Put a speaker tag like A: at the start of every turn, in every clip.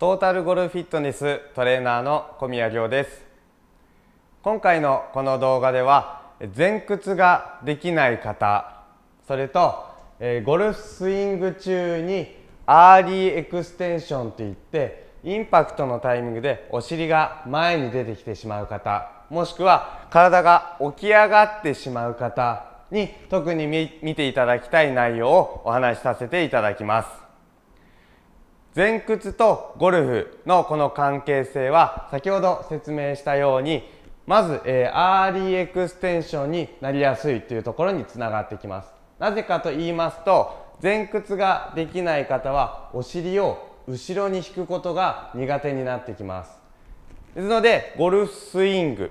A: トータルゴルフィットネストレーナーの小宮亮です今回のこの動画では前屈ができない方それと、えゴルフスイング中にアーリーエクステンションといってインパクトのタイミングでお尻が前に出てきてしまう方もしくは体が起き上がってしまう方に特に見ていただきたい内容をお話しさせていただきます前屈とゴルフのこの関係性は先ほど説明したようにまず、えー、アーリーエクステンションになりやすいというところにつながってきますなぜかと言いますと前屈ができない方はお尻を後ろに引くことが苦手になってきますですのでゴルフスイング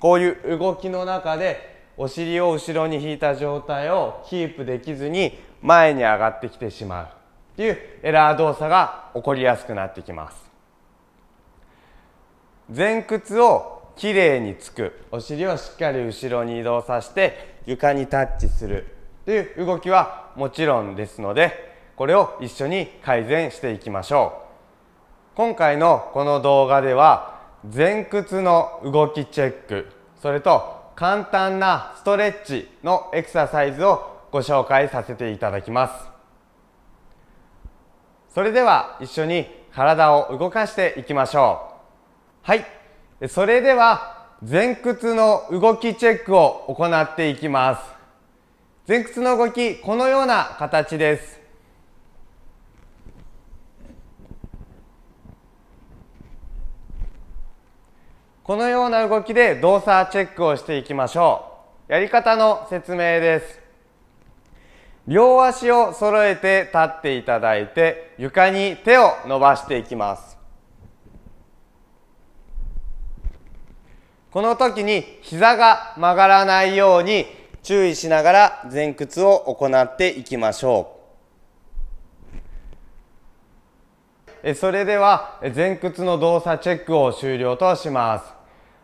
A: こういう動きの中でお尻を後ろに引いた状態をキープできずに前に上がってきてしまうっていうエラー動作が起こりやすくなってきます前屈をきれいにつくお尻をしっかり後ろに移動させて床にタッチするという動きはもちろんですのでこれを一緒に改善していきましょう今回のこの動画では前屈の動きチェックそれと簡単なストレッチのエクササイズをご紹介させていただきますそれでは一緒に体を動かしていきましょうはいそれでは前屈の動きチェックを行っていきます前屈の動きこのような形ですこのような動きで動作チェックをしていきましょうやり方の説明です両足を揃えて立っていただいて床に手を伸ばしていきますこの時に膝が曲がらないように注意しながら前屈を行っていきましょうそれでは前屈の動作チェックを終了とします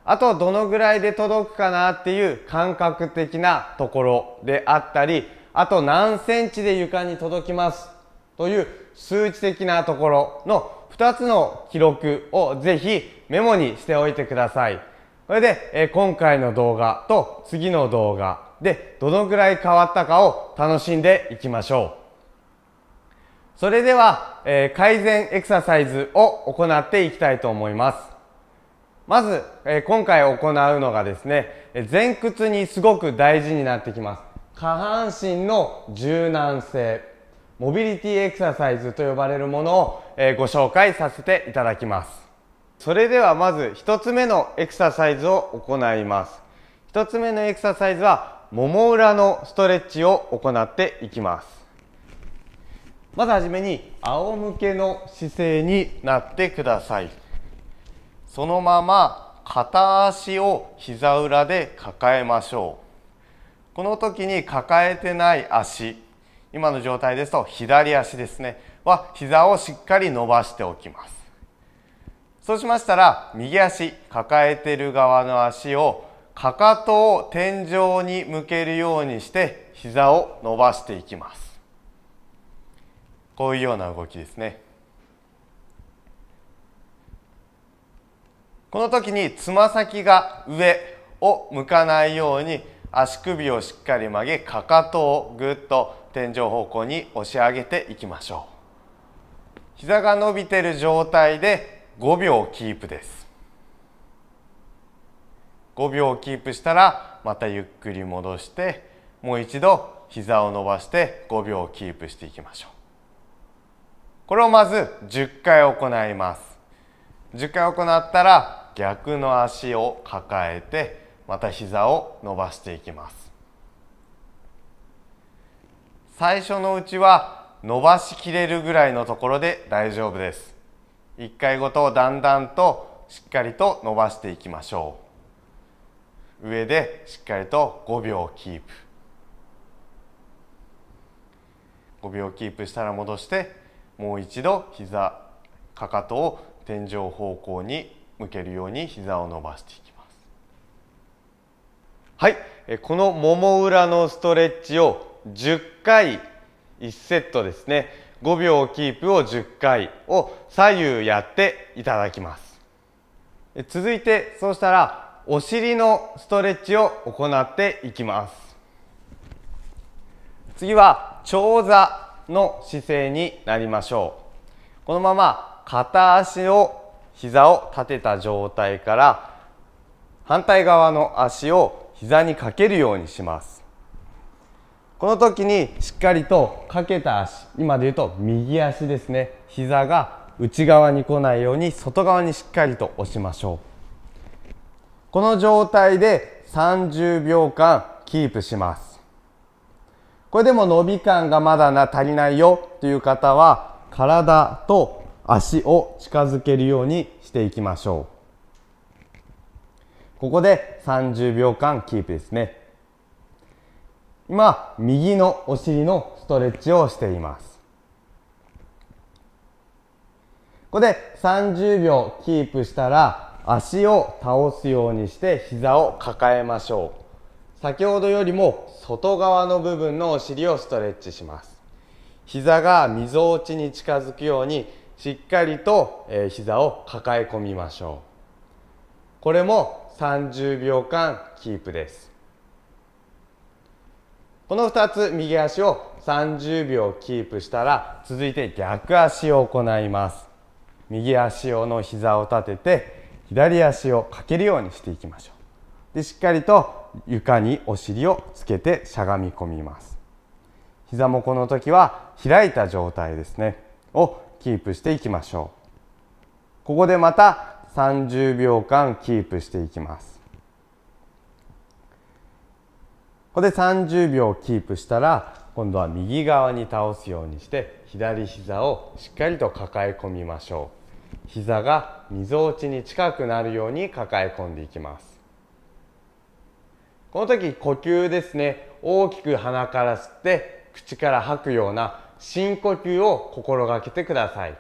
A: あとどのぐらいで届くかなっていう感覚的なところであったりあと何センチで床に届きますという数値的なところの2つの記録をぜひメモにしておいてください。それで、え今回の動画と次の動画でどのぐらい変わったかを楽しんでいきましょう。それでは、え改善エクササイズを行っていきたいと思います。まず、え今回行うのがですね、前屈にすごく大事になってきます。下半身の柔軟性モビリティエクササイズと呼ばれるものを、えご紹介させていただきますそれではまず1つ目のエクササイズを行います1つ目のエクササイズはもも裏のストレッチを行っていきますまずはじめに仰向けの姿勢になってくださいそのまま片足を膝裏で抱えましょうこの時に抱えてない足今の状態ですと左足ですねは膝をしっかり伸ばしておきますそうしましたら右足抱えてる側の足をかかとを天井に向けるようにして膝を伸ばしていきますこういうような動きですねこの時につま先が上を向かないように足首をしっかり曲げかかとをぐっと天井方向に押し上げていきましょう膝が伸びてる状態で5秒キープです5秒キープしたらまたゆっくり戻してもう一度膝を伸ばして5秒キープしていきましょうこれをまず10回行います10回行ったら逆の足を抱えてまた膝を伸ばしていきます最初のうちは伸ばしきれるぐらいのところで大丈夫です1回ごとだんだんとしっかりと伸ばしていきましょう上でしっかりと5秒キープ5秒キープしたら戻してもう一度膝かかとを天井方向に向けるように膝を伸ばしていきますはいこのもも裏のストレッチを10回1セットですね5秒キープを10回を左右やっていただきます続いてそうしたらお尻のストレッチを行っていきます次は長座の姿勢になりましょうこのまま片足を膝を立てた状態から反対側の足を膝にかけるようにしますこの時にしっかりとかけた足今で言うと右足ですね膝が内側に来ないように外側にしっかりと押しましょうこの状態で30秒間キープしますこれでも伸び感がまだな足りないよという方は体と足を近づけるようにしていきましょうここで30秒間キープですね今右のお尻のストレッチをしていますここで30秒キープしたら足を倒すようにして膝を抱えましょう先ほどよりも外側の部分のお尻をストレッチします膝がみぞおちに近づくようにしっかりと膝を抱え込みましょうこれも30秒間キープですこの2つ右足を30秒キープしたら続いて逆足を行います右足をの膝を立てて左足をかけるようにしていきましょうでしっかりと床にお尻をつけてしゃがみ込みます膝もこの時は開いた状態ですねをキープしていきましょうここでまた30秒間キープしていきますここで30秒キープしたら今度は右側に倒すようにして左膝をしっかりと抱え込みましょう膝がみぞおちに近くなるように抱え込んでいきますこの時呼吸ですね大きく鼻から吸って口から吐くような深呼吸を心がけてください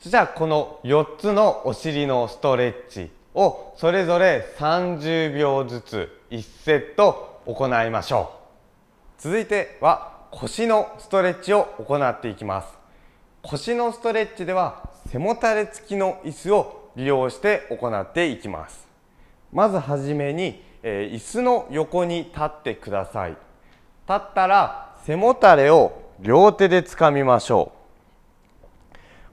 A: そゃたこの4つのお尻のストレッチをそれぞれ30秒ずつ1セット行いましょう続いては腰のストレッチを行っていきます腰のストレッチでは背もたれ付きの椅子を利用して行っていきますまずはじめに、えー、椅子の横に立ってください立ったら背もたれを両手でつかみましょう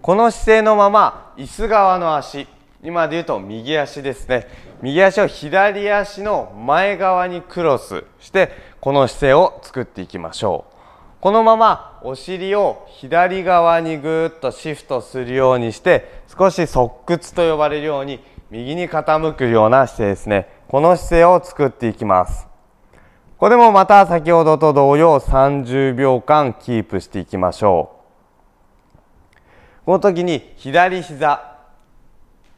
A: この姿勢のまま椅子側の足今で言うと右足ですね右足を左足の前側にクロスしてこの姿勢を作っていきましょうこのままお尻を左側にぐっとシフトするようにして少し側屈と呼ばれるように右に傾くような姿勢ですねこの姿勢を作っていきますこれもまた先ほどと同様30秒間キープしていきましょうこの時に左膝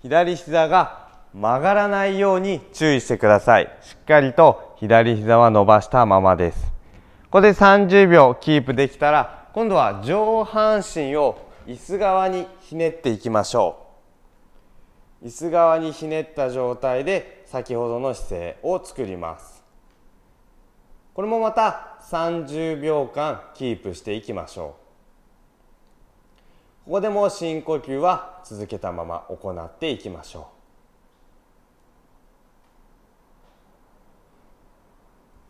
A: 左膝が曲がらないように注意してくださいしっかりと左膝は伸ばしたままですここで30秒キープできたら今度は上半身を椅子側にひねっていきましょう椅子側にひねった状態で先ほどの姿勢を作りますこれもまた30秒間キープしていきましょうここでも深呼吸は続けたまま行っていきましょ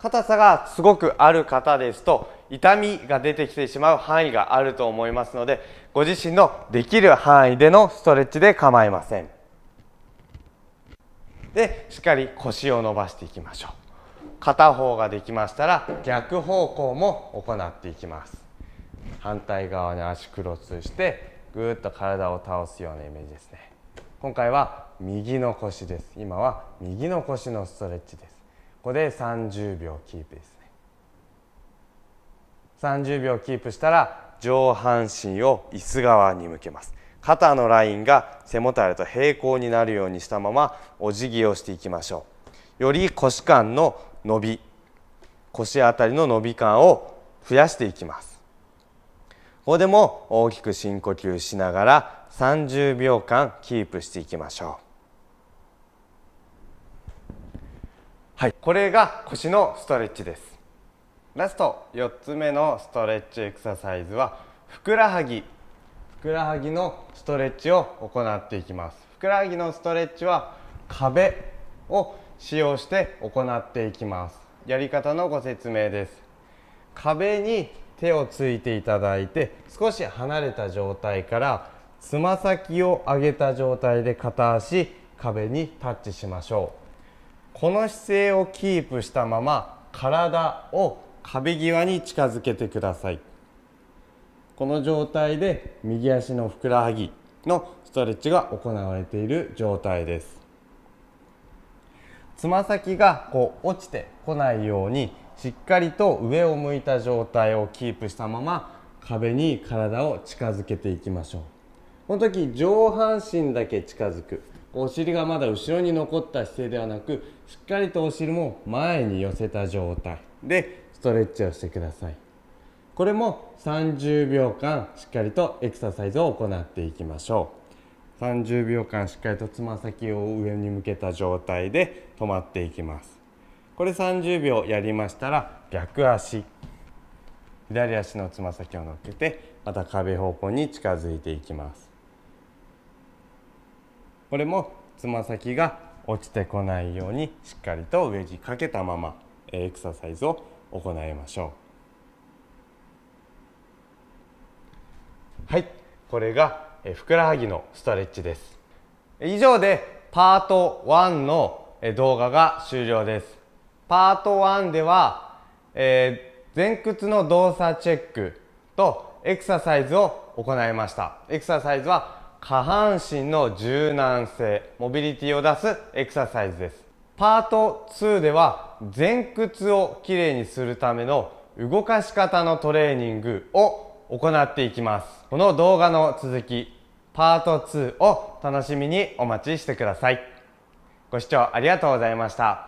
A: う硬さがすごくある方ですと痛みが出てきてしまう範囲があると思いますのでご自身のできる範囲でのストレッチで構いませんでしっかり腰を伸ばしていきましょう片方ができましたら逆方向も行っていきます反対側に足クロスしてぐっと体を倒すようなイメージですね今回は右の腰です今は右の腰のストレッチですここで30秒キープですね30秒キープしたら上半身を椅子側に向けます肩のラインが背もたれと平行になるようにしたままお辞儀をしていきましょうより腰間の伸び腰あたりの伸び感を増やしていきますここでも大きく深呼吸しながら30秒間キープしていきましょうはいこれが腰のストレッチですラスト4つ目のストレッチエクササイズはふくらはぎふくらはぎのストレッチを行っていきますふくらはぎのストレッチは壁を使用して行っていきますやり方のご説明です壁に手をついていただいて少し離れた状態からつま先を上げた状態で片足壁にタッチしましょうこの姿勢をキープしたまま体を壁際に近づけてくださいこの状態で右足のふくらはぎのストレッチが行われている状態ですつま先がこう落ちてこないようにしっかりと上を向いた状態をキープしたまま壁に体を近づけていきましょうこの時上半身だけ近づくお尻がまだ後ろに残った姿勢ではなくしっかりとお尻も前に寄せた状態でストレッチをしてくださいこれも30秒間しっかりとエクササイズを行っていきましょう30秒間しっかりとつま先を上に向けた状態で止まっていきますこれ30秒やりましたら逆足左足のつま先を乗っけてまた壁方向に近づいていきますこれもつま先が落ちてこないようにしっかりと上地かけたままエクササイズを行いましょうはいこれがふくらはぎのストレッチです以上でパート1の動画が終了ですパート1では、えー、前屈の動作チェックとエクササイズを行いましたエクササイズは下半身の柔軟性モビリティを出すエクササイズですパート2では前屈をきれいにするための動かし方のトレーニングを行っていきますこの動画の続きパート2を楽しみにお待ちしてくださいご視聴ありがとうございました